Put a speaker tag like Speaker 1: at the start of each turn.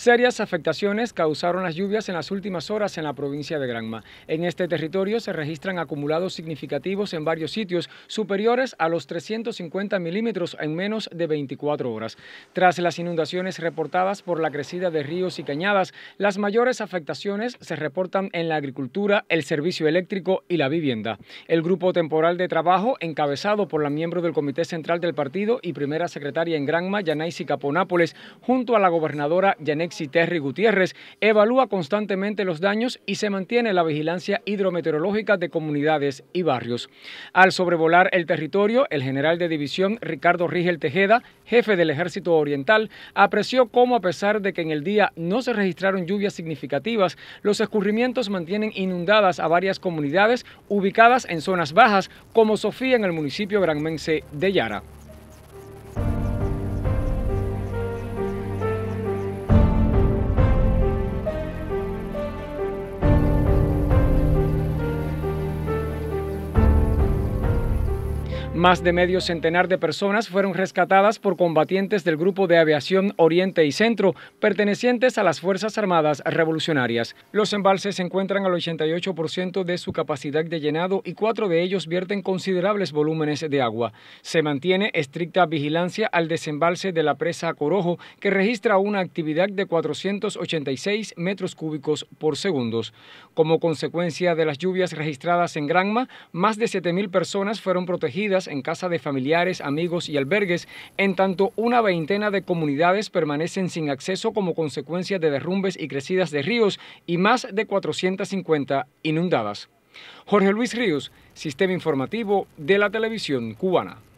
Speaker 1: Serias afectaciones causaron las lluvias en las últimas horas en la provincia de Granma. En este territorio se registran acumulados significativos en varios sitios, superiores a los 350 milímetros en menos de 24 horas. Tras las inundaciones reportadas por la crecida de ríos y cañadas, las mayores afectaciones se reportan en la agricultura, el servicio eléctrico y la vivienda. El grupo temporal de trabajo, encabezado por la miembro del Comité Central del Partido y primera secretaria en Granma, Yanaisi Caponápoles, junto a la gobernadora Yanek Alexi Gutiérrez, evalúa constantemente los daños y se mantiene la vigilancia hidrometeorológica de comunidades y barrios. Al sobrevolar el territorio, el general de división Ricardo Rigel Tejeda, jefe del Ejército Oriental, apreció cómo a pesar de que en el día no se registraron lluvias significativas, los escurrimientos mantienen inundadas a varias comunidades ubicadas en zonas bajas como Sofía en el municipio granmense de Yara. Más de medio centenar de personas fueron rescatadas por combatientes del Grupo de Aviación Oriente y Centro, pertenecientes a las Fuerzas Armadas Revolucionarias. Los embalses se encuentran al 88% de su capacidad de llenado y cuatro de ellos vierten considerables volúmenes de agua. Se mantiene estricta vigilancia al desembalse de la presa Corojo, que registra una actividad de 486 metros cúbicos por segundo. Como consecuencia de las lluvias registradas en Granma, más de 7.000 personas fueron protegidas en casa de familiares, amigos y albergues, en tanto una veintena de comunidades permanecen sin acceso como consecuencia de derrumbes y crecidas de ríos y más de 450 inundadas. Jorge Luis Ríos, Sistema Informativo de la Televisión Cubana.